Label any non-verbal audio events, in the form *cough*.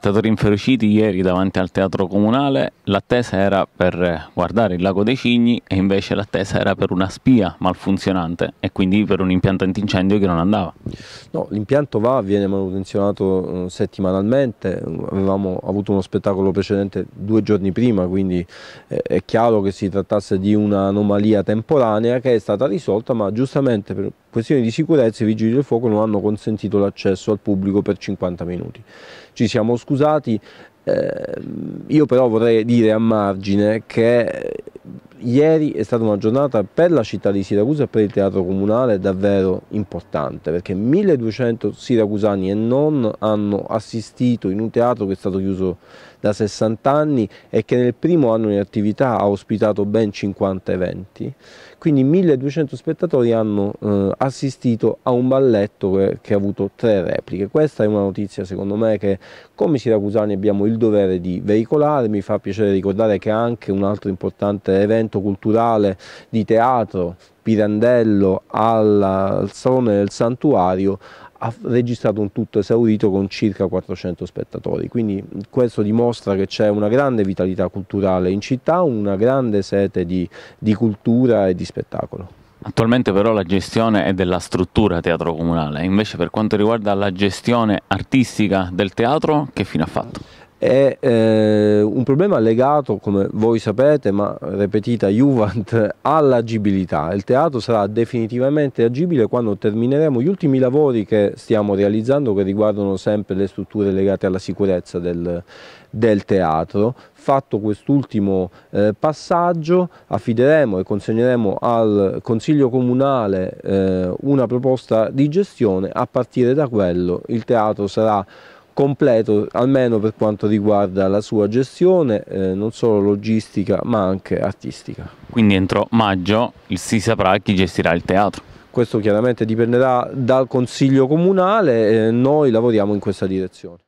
spettatori inferociti ieri davanti al teatro comunale, l'attesa era per guardare il lago dei cigni e invece l'attesa era per una spia malfunzionante e quindi per un impianto antincendio che non andava. No, l'impianto va, viene manutenzionato eh, settimanalmente, avevamo avuto uno spettacolo precedente due giorni prima, quindi eh, è chiaro che si trattasse di un'anomalia temporanea che è stata risolta, ma giustamente per questioni di sicurezza i vigili del fuoco non hanno consentito l'accesso al pubblico per 50 minuti. Ci siamo scusati, eh, io però vorrei dire a margine che eh, ieri è stata una giornata per la città di Siracusa e per il teatro comunale davvero importante perché 1200 siracusani e non hanno assistito in un teatro che è stato chiuso da 60 anni e che nel primo anno di attività ha ospitato ben 50 eventi quindi 1200 spettatori hanno eh, assistito a un balletto che, che, ha avuto tre repliche. Questa è una notizia secondo me che come siracusani abbiamo il dovere di veicolare, mi fa piacere ricordare che anche un altro importante evento culturale di teatro Pirandello al Salone del Santuario ha registrato un tutto esaurito con circa 400 spettatori, quindi questo dimostra che c'è una grande vitalità culturale in città, una grande sete di, di cultura e di spettacolo. Attualmente però la gestione è della struttura teatro comunale, invece per quanto riguarda la gestione artistica del teatro che fine ha fatto? è eh, un problema legato, come voi sapete, ma ripetita *laughs* Juvent, all'agibilità. Il teatro sarà definitivamente agibile quando termineremo gli ultimi lavori che stiamo realizzando che riguardano sempre le strutture legate alla sicurezza del, del teatro. Fatto quest'ultimo eh, passaggio affideremo e consegneremo al Consiglio Comunale eh, una proposta di gestione, a partire da quello il teatro sarà completo almeno per quanto riguarda la sua gestione, eh, non solo logistica ma anche artistica. Quindi entro maggio si saprà chi gestirà il teatro. Questo chiaramente dipenderà dal Consiglio Comunale, eh, noi lavoriamo in questa direzione.